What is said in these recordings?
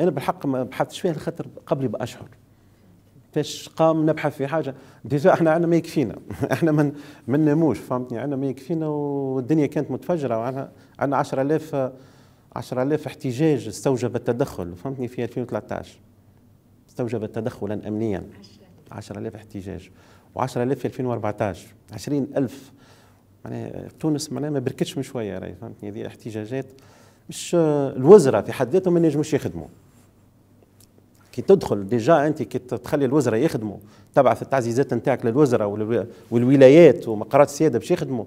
انا بالحق ما بحثتش فيها خاطر قبل باشهر فاش قام نبحث في حاجه ديجا احنا عندنا ما يكفينا احنا ما من ناموش فهمتني عندنا ما يكفينا والدنيا كانت متفجره وعندنا عندنا 10000 10000 احتجاج استوجب التدخل فهمتني في 2013 استوجب تدخلا امنيا 10000 احتجاج و10000 في 2014 20000 يعني تونس معناها ما بركتش من شويه راهي فهمتني هذه احتجاجات مش الوزراء في حد ذاتهم ما ينجموش يخدموا كي تدخل ديجا انت كي تخلي الوزراء يخدموا تبعث التعزيزات نتاعك للوزراء والولايات ومقرات السياده باش يخدموا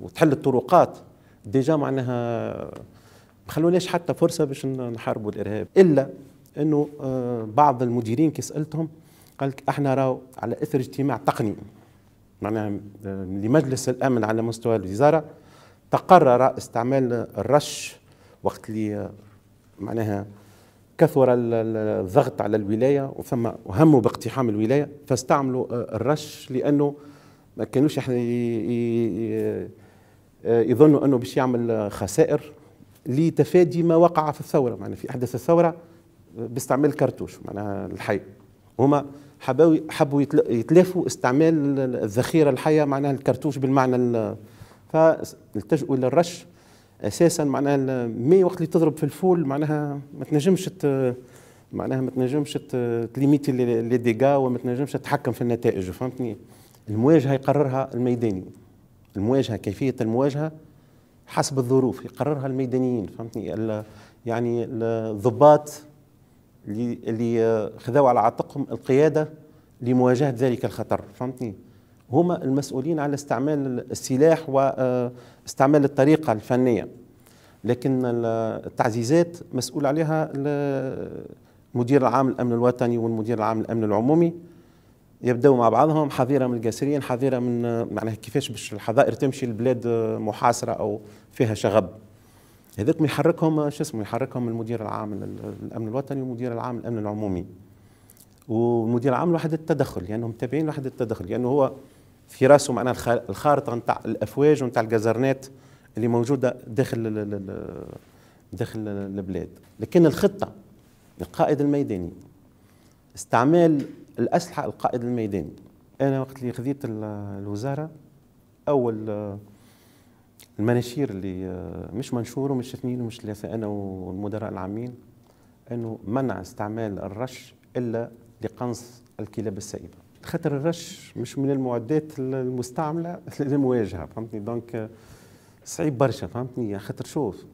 وتحل الطرقات ديجا معناها ما خلوناش حتى فرصه باش نحاربوا الارهاب الا انه آه، بعض المديرين كي سالتهم قال لك احنا راو على اثر اجتماع تقني معناها آه، لمجلس الامن على مستوى الوزاره تقرر استعمال الرش وقت اللي آه، معناها كثر الضغط على الولايه وثم وهموا باقتحام الولايه فاستعملوا آه، الرش لانه ما كانوش احنا آه، يظنوا انه باش يعمل خسائر لتفادي ما وقع في الثوره معنا في احداث الثوره باستعمال كرتوش معناها الحي هما حبوا حبوا يتلافوا استعمال الذخيره الحيه معناها الكرتوش بالمعنى فالتجؤوا الى الرش اساسا معناها الماء وقت اللي تضرب في الفول معناها ما تنجمش معناها ما تنجمش تليميتي لي ديغا وما تنجمش تتحكم في النتائج فهمتني المواجهه يقررها الميداني المواجهه كيفيه المواجهه حسب الظروف يقررها الميدانيين فهمتني يعني الضباط اللي خذوا على عاتقهم القياده لمواجهه ذلك الخطر فهمتني هما المسؤولين على استعمال السلاح واستعمال آه، الطريقة الفنية لكن التعزيزات مسؤول عليها المدير العام الأمن الوطني والمدير العام الأمن العمومي يبدأوا مع بعضهم حظيره من الجاسرين حظيره من معناها كيفاش باش الحظائر تمشي لبلاد آه، محاصره او فيها شغب هذاك يحركهم آه، شو اسمه يحركهم المدير العام الامن الوطني والمدير العام الامن العمومي والمدير العام لوحده التدخل لانهم يعني تابعين لوحده التدخل لانه يعني هو في راسه معناها الخارطه نتاع الافواج ونتاع الجزرنات اللي موجوده داخل داخل البلاد لكن الخطه القائد الميداني استعمال الاسلحه القائد الميداني انا وقت اللي خذيت الوزاره اول المناشير اللي مش منشور ومش اثنين ومش ثلاثه انا والمدراء العامين انه منع استعمال الرش الا لقنص الكلاب السائبه خاطر الرش مش من المعدات المستعمله للمواجهه فهمتني دونك صعيب برشا فهمتني خاطر شوف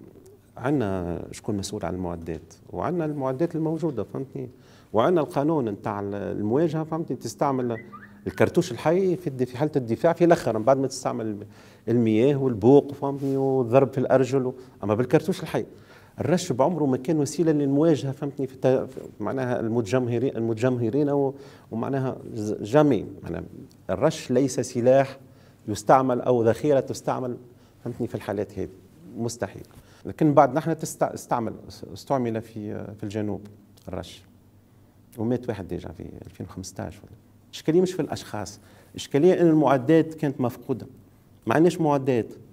عندنا شكون مسؤول عن المعدات وعندنا المعدات الموجوده فهمتني وعندنا القانون نتاع المواجهه فهمتني تستعمل الكرتوش الحي في في حاله الدفاع في الاخر من بعد ما تستعمل المياه والبوق فهمتني والضرب في الارجل اما بالكرتوش الحي الرش بعمره ما كان وسيله للمواجهه فهمتني في معناها المتجمهرين المتجمهرين ومعناها جامي معناها الرش ليس سلاح يستعمل او ذخيره تستعمل فهمتني في الحالات هذه مستحيل لكن بعد نحن تستعمل استعمل في في الجنوب الرش ومات واحد ديجا في 2015 ولا الاشكاليه مش في الاشخاص الاشكاليه ان المعدات كانت مفقوده ما عندناش معدات